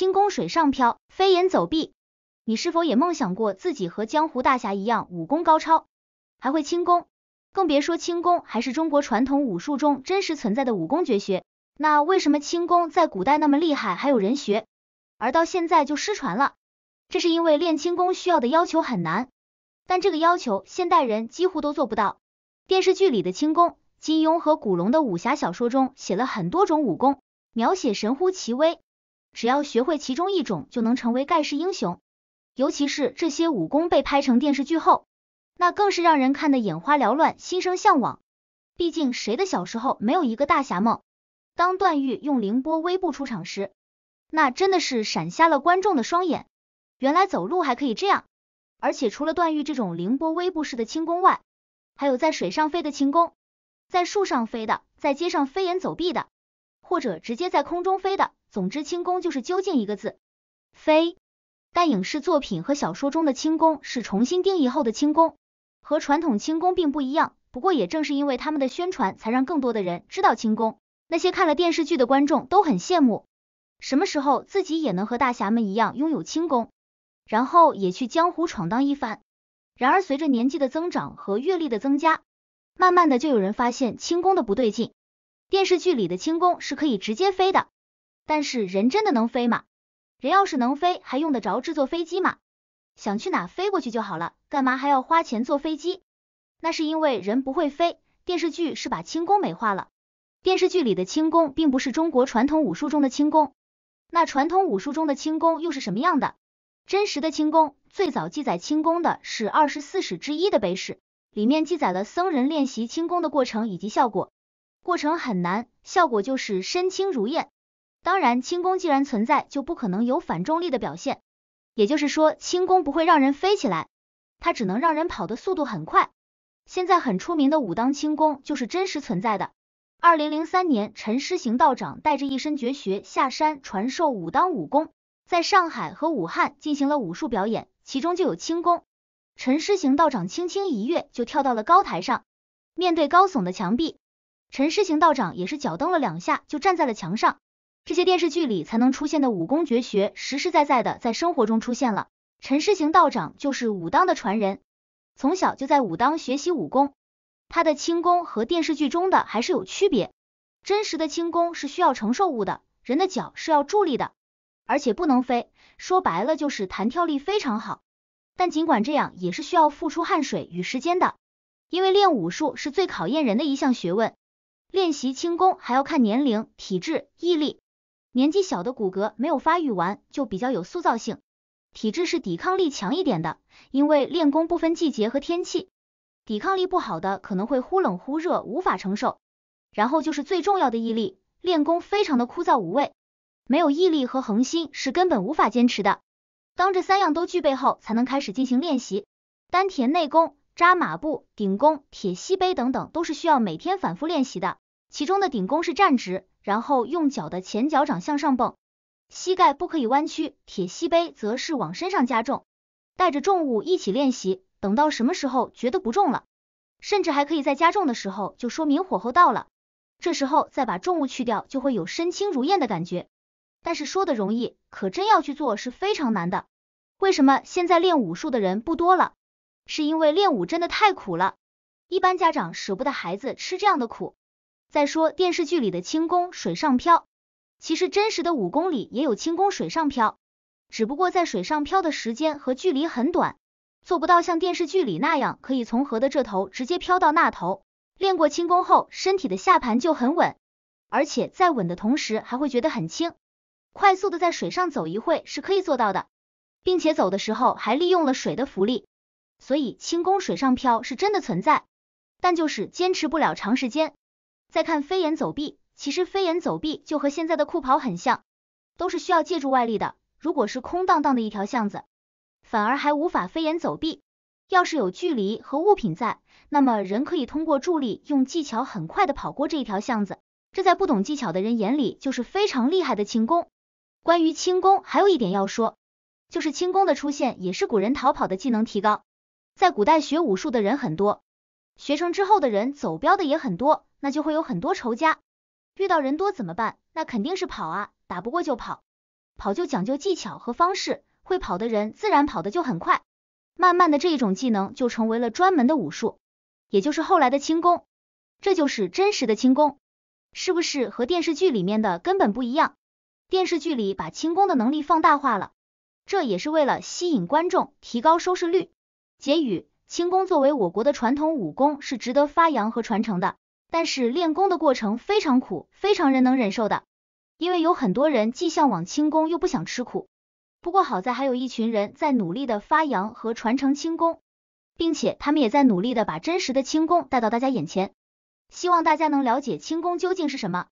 轻功水上漂，飞檐走壁，你是否也梦想过自己和江湖大侠一样武功高超，还会轻功？更别说轻功还是中国传统武术中真实存在的武功绝学。那为什么轻功在古代那么厉害，还有人学，而到现在就失传了？这是因为练轻功需要的要求很难，但这个要求现代人几乎都做不到。电视剧里的轻功，金庸和古龙的武侠小说中写了很多种武功，描写神乎其微。只要学会其中一种，就能成为盖世英雄。尤其是这些武功被拍成电视剧后，那更是让人看得眼花缭乱，心生向往。毕竟谁的小时候没有一个大侠梦？当段誉用凌波微步出场时，那真的是闪瞎了观众的双眼。原来走路还可以这样！而且除了段誉这种凌波微步式的轻功外，还有在水上飞的轻功，在树上飞的，在街上飞檐走壁的，或者直接在空中飞的。总之，轻功就是究竟一个字，飞。但影视作品和小说中的轻功是重新定义后的轻功，和传统轻功并不一样。不过也正是因为他们的宣传，才让更多的人知道轻功。那些看了电视剧的观众都很羡慕，什么时候自己也能和大侠们一样拥有轻功，然后也去江湖闯荡一番。然而随着年纪的增长和阅历的增加，慢慢的就有人发现轻功的不对劲。电视剧里的轻功是可以直接飞的。但是人真的能飞吗？人要是能飞，还用得着制作飞机吗？想去哪飞过去就好了，干嘛还要花钱坐飞机？那是因为人不会飞，电视剧是把轻功美化了。电视剧里的轻功并不是中国传统武术中的轻功，那传统武术中的轻功又是什么样的？真实的轻功，最早记载轻功的是二十四史之一的《碑史》，里面记载了僧人练习轻功的过程以及效果。过程很难，效果就是身轻如燕。当然，轻功既然存在，就不可能有反重力的表现，也就是说，轻功不会让人飞起来，它只能让人跑的速度很快。现在很出名的武当轻功就是真实存在的。二零零三年，陈师行道长带着一身绝学下山传授武当武功，在上海和武汉进行了武术表演，其中就有轻功。陈师行道长轻轻一跃就跳到了高台上，面对高耸的墙壁，陈师行道长也是脚蹬了两下就站在了墙上。这些电视剧里才能出现的武功绝学，实实在在的在生活中出现了。陈师行道长就是武当的传人，从小就在武当学习武功。他的轻功和电视剧中的还是有区别。真实的轻功是需要承受物的，人的脚是要助力的，而且不能飞。说白了就是弹跳力非常好。但尽管这样，也是需要付出汗水与时间的，因为练武术是最考验人的一项学问。练习轻功还要看年龄、体质、毅力。年纪小的骨骼没有发育完，就比较有塑造性，体质是抵抗力强一点的，因为练功不分季节和天气，抵抗力不好的可能会忽冷忽热，无法承受。然后就是最重要的毅力，练功非常的枯燥无味，没有毅力和恒心是根本无法坚持的。当这三样都具备后，才能开始进行练习，丹田内功、扎马步、顶功、铁西碑等等，都是需要每天反复练习的。其中的顶弓是站直，然后用脚的前脚掌向上蹦，膝盖不可以弯曲。铁膝杯则是往身上加重，带着重物一起练习。等到什么时候觉得不重了，甚至还可以在加重的时候就说明火候到了，这时候再把重物去掉，就会有身轻如燕的感觉。但是说的容易，可真要去做是非常难的。为什么现在练武术的人不多了？是因为练武真的太苦了，一般家长舍不得孩子吃这样的苦。再说电视剧里的轻功水上漂，其实真实的武功里也有轻功水上漂，只不过在水上漂的时间和距离很短，做不到像电视剧里那样可以从河的这头直接飘到那头。练过轻功后，身体的下盘就很稳，而且在稳的同时还会觉得很轻，快速的在水上走一会是可以做到的，并且走的时候还利用了水的浮力，所以轻功水上漂是真的存在，但就是坚持不了长时间。再看飞檐走壁，其实飞檐走壁就和现在的酷跑很像，都是需要借助外力的。如果是空荡荡的一条巷子，反而还无法飞檐走壁。要是有距离和物品在，那么人可以通过助力，用技巧很快的跑过这一条巷子。这在不懂技巧的人眼里，就是非常厉害的轻功。关于轻功，还有一点要说，就是轻功的出现也是古人逃跑的技能提高。在古代学武术的人很多，学成之后的人走镖的也很多。那就会有很多仇家，遇到人多怎么办？那肯定是跑啊，打不过就跑。跑就讲究技巧和方式，会跑的人自然跑的就很快。慢慢的这一种技能就成为了专门的武术，也就是后来的轻功。这就是真实的轻功，是不是和电视剧里面的根本不一样？电视剧里把轻功的能力放大化了，这也是为了吸引观众，提高收视率。结语：轻功作为我国的传统武功，是值得发扬和传承的。但是练功的过程非常苦，非常人能忍受的。因为有很多人既向往轻功，又不想吃苦。不过好在还有一群人在努力的发扬和传承轻功，并且他们也在努力的把真实的轻功带到大家眼前，希望大家能了解轻功究竟是什么。